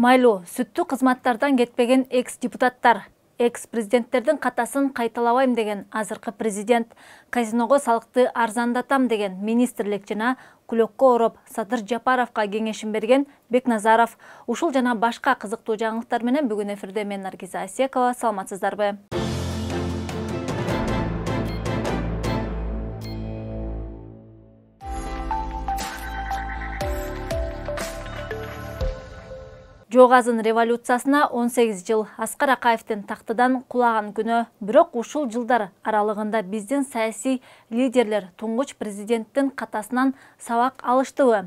майлуу сүтті қызматтардан кетпеген экс депутаттар экс президенттердің қатасын кайталабайм деген азырқы президент казиного салықты арзандатам деген министрлік жана күлөккө ороп садыр жапаровқа кеңешин берген бекназаров ушул жана башка кызыктуу жаңылыктар менен бүгүн эфирде мен наргиза асекова саламатсыздарбы Жоғазын революциясына 18 жыл Асқар Ақаевтен тақтыдан құлаған күні, бірақ ұшыл жылдар аралығында бізден саяси лидерлер тұңғыш президенттің қатасынан сабақ алыштығы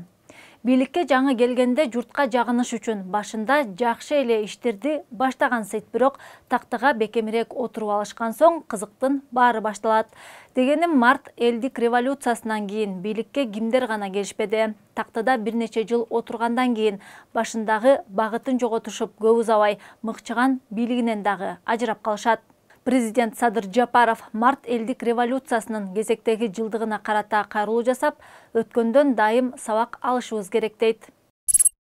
бийликке жаңы келгенде жұртқа жағыныш үшін башында жақшы эле иштерди баштаған сейт бирок тактага бекемирээк отуруп алышкан соң кызыктын бары башталат дегеним март элдик революциясынан кейін бийликке кимдер гана келишпеди тактада бир нече жыл отургандан кийин башындагы багытын жоготушуп көп узабай мыкчыган бийлигинен дагы ажырап калышат президент садыр жапаров март элдик революциясынын кезектеги жылдыгына карата кайрылуу жасап өткөндөн дайым сабак алышыбыз керек дейт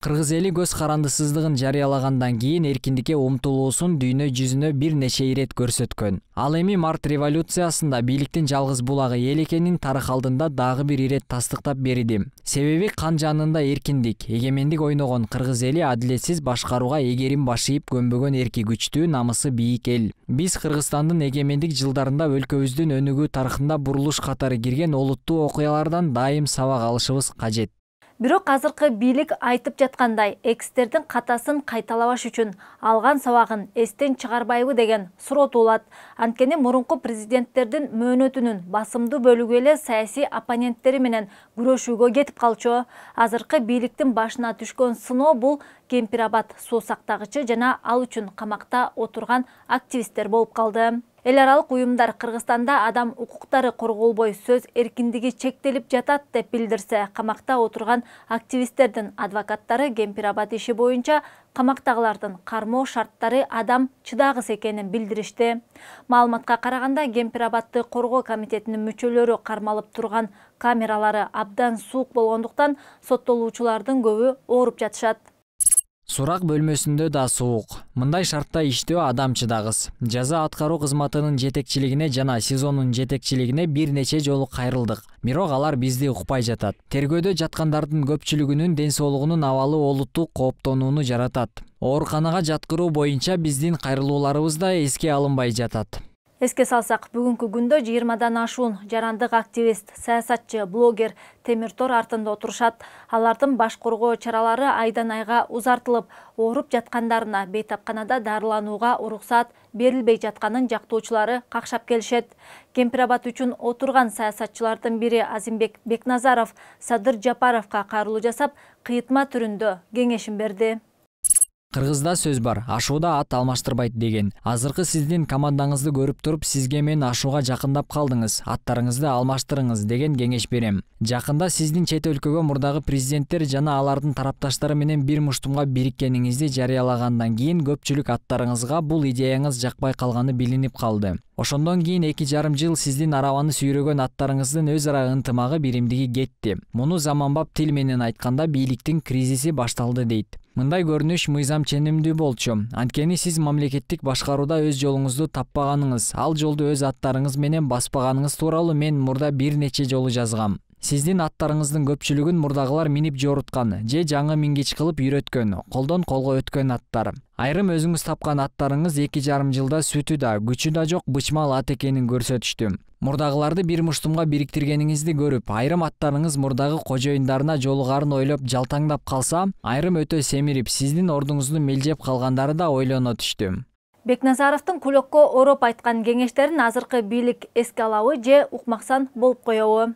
кыргыз эли көз карандысыздыгын жарыялагандан кийин эркиндикке умтулуусун дүйнө жүзүнө бир нече ирет көрсөткөн ал эми март революциясында бийликтин жалгыз булагы эл экенин тарых алдында дагы бир ирет тастыктап берди себеби кан жанында эркиндик эгемендик ойногон кыргыз эли адилетсиз башкарууга эгерим башыйып көнбөгөн эрки күчтүү намысы бийик эл биз кыргызстандын эгемендик жылдарында өлкөбүздүн өнүгүү тарыхында бурулуш катары кирген олуттуу окуялардан дайым сабак алышыбыз кажет бирок азыркы бийлик айтып жаткандай экстердин катасын кайталабаш үчүн алган сабагын эстен чыгарбайбы деген суроо туулат анткени мурунку президенттердин мөөнөтүнүн басымдуу бөлүгү эле саясий оппоненттери менен күрөшүүгө кетип калчу азыркы бийликтин башына түшкөн сыноо бул кемпир абад суу сактагычы жана ал үчүн камакта отурган активисттер болуп калды эл аралык уюмдар кыргызстанда адам укуктары корголбой сөз эркиндиги чектелип жатат деп билдирсе камакта отурган активисттердин адвокаттары кемпир абад иши боюнча камактагылардын кармоо шарттары адам чыдагыс экенин билдиришти маалыматка караганда кемпир абадты коргоо комитетинин мүчөлөрү кармалып турган камералары абдан суук болгондуктан соттолуучулардын көбү ооруп жатышат сурак бөлмөсүндө да суук мындай шартта иштөө адам чыдагыс жаза аткаруу кызматынын жетекчилигине жана сизонун жетекчилигине бир нече жолу кайрылдык бирок алар бизди укпай жатат тергөөдө жаткандардын көпчүлүгүнүн ден соолугунун абалы олуттуу кооптонууну жаратат ооруканага жаткыруу боюнча биздин кайрылууларыбыз да эске алынбай жатат эске салсак бүгүнкү күндө жыйырмадан ашуун жарандык активист саясатчы блогер темир тор артында отурушат алардын баш коргоо чаралары айдан айга узартылып ооруп жаткандарына бейтапканада дарыланууга уруксат берилбей жатканын жактоочулары какшап келишет кемпир абад үчүн отурган саясатчылардын бири азимбек бекназаров садыр жапаровго кайрылуу жасап кыйытма түрүндө кеңешин берди кыргызда сөз бар ашууда ат алмаштырбайт деген азыркы сиздин командаңызды көрүп туруп сизге мен ашууга жакындап калдыңыз аттарыңызды алмаштырыңыз деген кеңеш берем жакында сиздин чет өлкөгө мурдагы президенттер жана алардын тарапташтары менен бир муштумга бириккениңизди жарыялагандан кийин көпчүлүк аттарыңызга бул идеяңыз жакпай калганы билинип калды ошондон кийин эки жарым жыл сиздин арабаны сүйрөгөн аттарыңыздын өз ара ынтымагы биримдиги кетти муну заманбап тил менен айтканда бийликтин кризиси башталды дейт мындай көрүнүш мыйзам ченемдүү болчу анткени сиз мамлекеттик башкарууда өз жолуңузду таппаганыңыз ал жолду өз аттарыңыз менен баспаганыңыз тууралуу мен мурда бир нече жолу жазгам сиздин аттарыңыздын көпчүлүгүн мурдагылар минип жооруткан же жаңы мингич кылып үйрөткөн колдон колго өткөн аттар айрым өзүңүз тапкан аттарыңыз эки жарым жылда сүтү да күчү да жок бычмал ат экенин көрсөтүштү мурдагыларды бир муштумга бириктиргениңизди көрүп айрым аттарыңыз мурдагы кожоюндарына жолугарын ойлоп жалтаңдап калса айрым өтө семирип сиздин ордуңузду мелжеп калгандары да ойлоно түштү бекназаровдун күлөккө ороп айткан кеңештерин азыркы бийлик эске алабы же укмаксан болуп коебу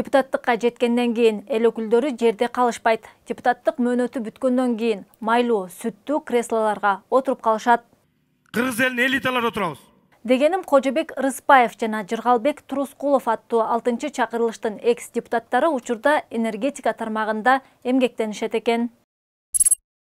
депутаттыкка жеткенден кийин эл өкүлдөрү жерде калышпайт депутаттык мөөнөтү бүткөндөн кийин майлуу сүттүү креслоларга отуруп калышат кыргыз элинин элиталар отурабыз дегеним кожобек рыспаев жана жыргалбек турускулов аттуу алтынчы чакырылыштын экс депутаттары учурда энергетика тармагында эмгектенишет экен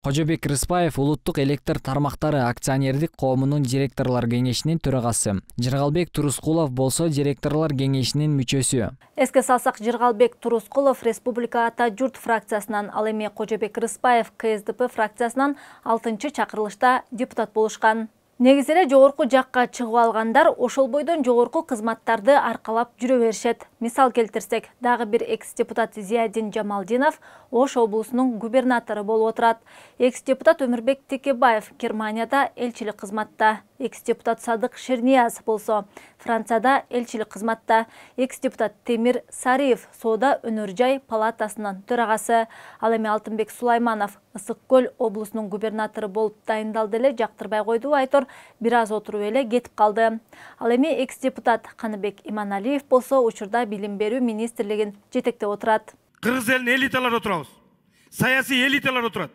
кожобек рыспаев улуттук электр тармактары акционердик коомунун директорлор кеңешинин төрагасы жыргалбек турускулов болсо директорлор кеңешинин мүчөсү эске салсак жыргалбек турускулов республика ата журт фракциясынан ал эми кожобек рыспаев ксдп фракциясынан алтынчы чакырылышта депутат болушкан негизи эле жогорку жакка чыгып алгандар ошол бойдон жогорку кызматтарды аркалап жүрө беришет мисал келтирсек дагы бир экс депутат зиядин жамалдинов ош облусунун губернатору болуп отурат экс депутат өмүрбек текебаев германияда элчилик кызматта экс-депутат Садық Шернияз болсо. Францияда элчилик қызматта, экс-депутат Темир Сариев сода өнөржай палатасынан төрагасы, ал эми Алтынбек Сулайманов ысык көл облысының губернаторы болып дайындалдылы, жақтырбай қойды айтыр, айтор отыру аз отуруп қалды. кетип экс-депутат Қаныбек Иманалиев болсо учурда билим берүү министрлигин жетектеп отурат. Кыргыз элинин элиталары отурабыз. элиталар отурат.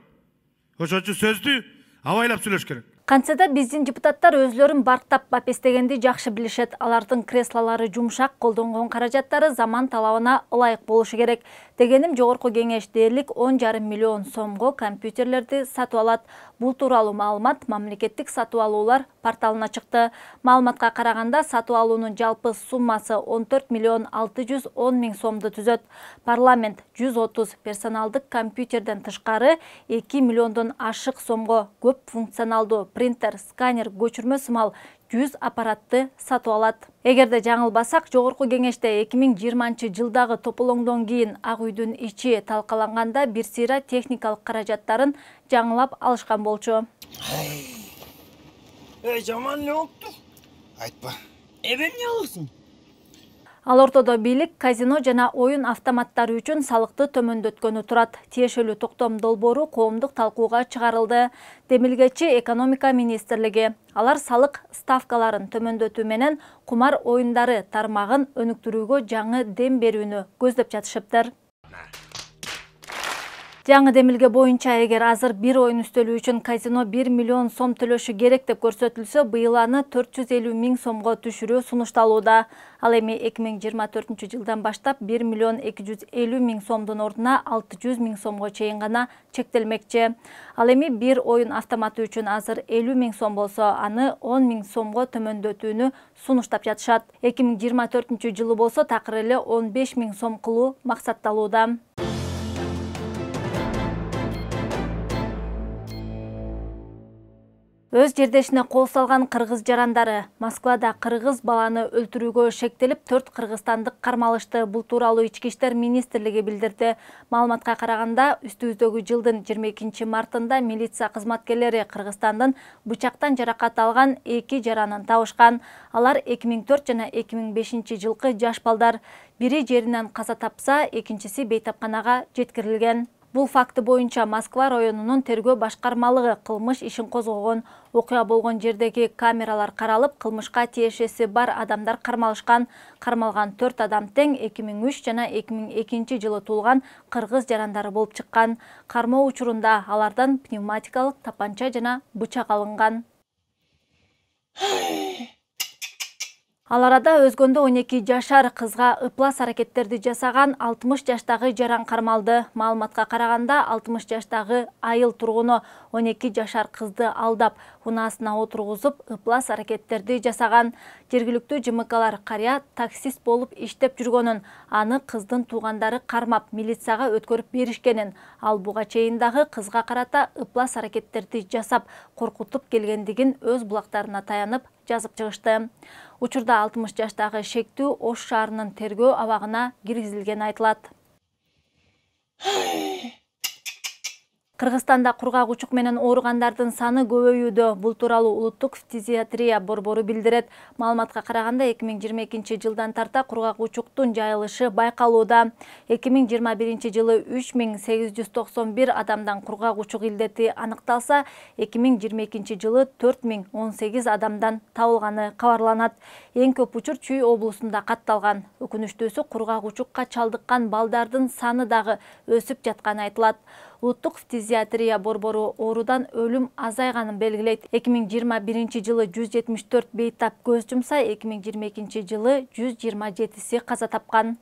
сөздү абайлап сүйлөш керек. кантсе да биздин депутаттар өзүлөрүн барктап бапестегенди жакшы билишет алардын креслолору жумшак колдонгон каражаттары заман талабына ылайык болушу керек дегеним жогорку кеңеш дээрлик он жарым миллион сомго компьютерлерди сатып алат бул тууралуу маалымат мамлекеттик сатып алуулар порталына чыкты маалыматка караганда сатып алуунун жалпы суммасы он төрт миллион алты жүз он миң сомду түзөт парламент жүз отуз персоналдык компьютерден тышкары эки миллиондон ашык сомго көп функционалдуу принтер сканер көчүрмө сымал жүз аппаратты сатып алат эгерде жаңылбасак жогорку кеңеште эки миң жыйырманчы жылдагы тополоңдон кийин ак үйдүн ичи талкаланганда бир сыйра техникалык каражаттарын жаңылап алышкан болчу эй жаман эле болуптур айтпа эми эмне кыласың ал ортодо бийлик казино жана оюн автоматтары үчүн салыкты төмөндөткөнү турат тиешелүү токтом долбоору коомдук талкууга чыгарылды демилгечи экономика министрлиги алар салык ставкаларын төмөндөтүү менен кумар оюндары тармагын өнүктүрүүгө жаңы дем берүүнү көздөп жатышыптыр жаңы демилге боюнча эгер азыр бир оюн үстөлү үчүн казино бир миллион сом төлөшү керек деп көрсөтүлсө быйыл аны төрт жүз элүү миң сомго түшүрүү сунушталууда ал эми эки миң жыйырма төртүнчү жылдан баштап бир миллион эки жүз элүү миң сомдун ордуна алты жүз миң сомго чейин гана чектелмекчи ал эми бир оюн автоматы үчүн азыр элүү миң сом болсо аны он миң сомго төмөндөтүүнү сунуштап жатышат эки миң жыйырма төртүнчү жылы болсо такыр эле он беш миң сом кылуу максатталууда өз жердешине кол салган кыргыз жарандары москвада кыргыз баланы өлтүрүүгө шектелип төрт кыргызстандык кармалышты бул тууралуу ички иштер министрлиги билдирди маалыматка караганда үстүбүздөгү жылдын жыйырма экинчи мартында милиция кызматкерлери кыргызстандын бычактан жаракат алган эки жаранын табышкан алар эки миң төрт жана эки миң бешинчи жылкы жаш балдар бири жеринен каза тапса экинчиси бейтапканага жеткирилген бул факты боюнча москва районунун тергөө башкармалыгы кылмыш ишин козгогон окуя болгон жердеги камералар каралып кылмышка тиешеси бар адамдар кармалышкан кармалган төрт адам тең эки миң үч жана эки миң экинчи жылы туулган кыргыз жарандары болуп чыккан кармоо учурунда алардан пневматикалык тапанча жана бычак алынган ал арада өзгөндө он эки жашар кызга ыплас аракеттерди жасаган алтымыш жаштагы жаран кармалды маалыматка караганда алтымыш жаштагы айыл тургуну он эки жашар кызды алдап унаасына отургузуп ыплас аракеттерди жасаган жергиликтүү жмклар карыя таксист болуп иштеп жүргөнүн аны кыздын туугандары кармап милицияга өткөрүп беришкенин ал буга чейин дагы кызга карата ыплас аракеттерди жасап коркутуп келгендигин өз булактарына таянып жазып чыгышты учурда алтымыш жаштагы шектүү ош шаарынын тергөө абагына киргизилгени айтылат кыргызстанда кургак учук менен ооругандардын саны көбөйүүдө бул тууралуу улуттук фтизиатрия борбору билдирет маалыматка караганда эки миң жыйырма экинчи жылдан тарта кургак учуктун жайылышы байкалууда эки миң жыйырма биринчи жылы үч миң сегиз жүз токсон бир адамдан кургак учук илдети аныкталса эки миң жыйырма экинчи жылы төрт миң он сегиз адамдан табылганы кабарланат эң көп учур чүй облусунда катталган өкүнүчтүүсү кургак учукка чалдыккан балдардын саны дагы өсүп жатканы айтылат улуттук фтизиатрия борбору оорудан өлүм азайганын белгилейт эки миң жыйырма биринчи жылы жүз жетимиш төрт бейтап көз жумса эки миң жыйырма экинчи жылы жүз жыйырма жетиси каза тапкан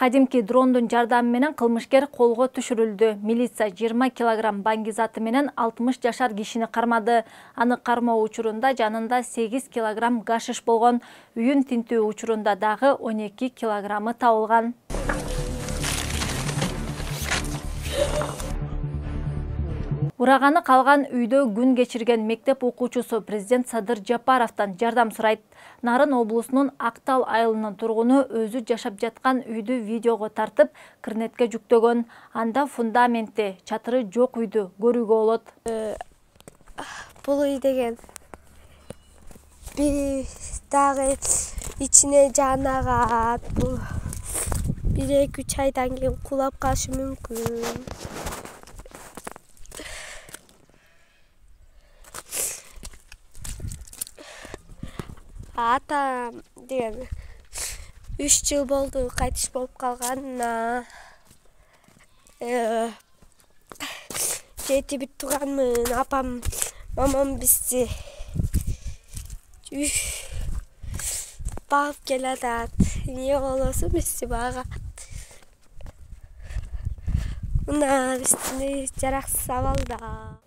кадимки дрондун жардамы менен кылмышкер колго түшүрүлдү милиция 20 килограмм баңгизаты менен 60 жашар кишини кармады аны кармоо учурунда жанында 8 килограмм гашиш болгон үйүн тинтүү учурунда дагы 12 килограммы табылган ураганы калган үйдө күн кечирген мектеп окуучусу президент садыр жапаровдон жардам сурайт нарын облусунун ак тал айылынын тургуну өзү жашап жаткан үйдү видеого тартып интернетке жүктөгөн анда фундаментти чатыры жок үйдү көрүүгө болот э, бул үй деген би дагы ичине жаан агат бул бир эки үч айдан кийин кулап калышы мүмкүн ата деген үш жыл болды қайтыс болып қалғанына э, жеті бит туғанмын апам мамам бізді бағып келатат не болосы бізді баға Горсо бұл жараксыз абалда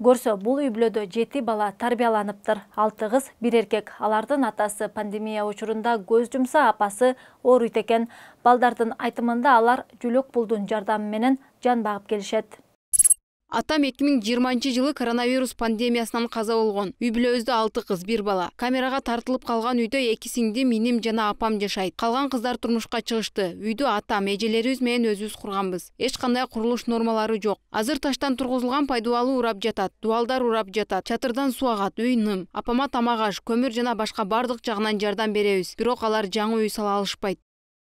көрсө үй жети бала тарбияланыптыр алты кыз бир эркек алардын атасы пандемия учурунда көз жумса апасы ооруйт экен балдардың айтымында алар жүлөк пулдун жардамы менен жан багып келишет атам эки миң жыйырманчы жылы коронавирус пандемиясынан каза болгон үй бүлөбүздө алты кыз бир бала камерага тартылып калган үйдө эки сиңдим иним жана апам жашайт калган кыздар турмушка чыгышты үйдү атам эжелерибиз менен өзүбүз курганбыз эч кандай курулуш нормалары жок азыр таштан тургузулган пайдубалы урап жатат дубалдар урап жатат чатырдан суу агат үй ным апама тамак аш көмүр жана башка бардык жагынан жардам беребиз бирок алар жаңы үй сала алышпайт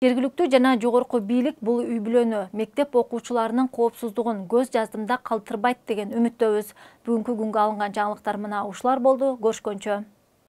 жергиликтүү жана жогорку бийлик бул үй бүлөнү мектеп окуучуларынын коопсуздугун көз жаздымда калтырбайт деген үмүттөбүз бүгүнкү күнгө алынган жаңылыктар мына ушулар болду көрүшкөнчө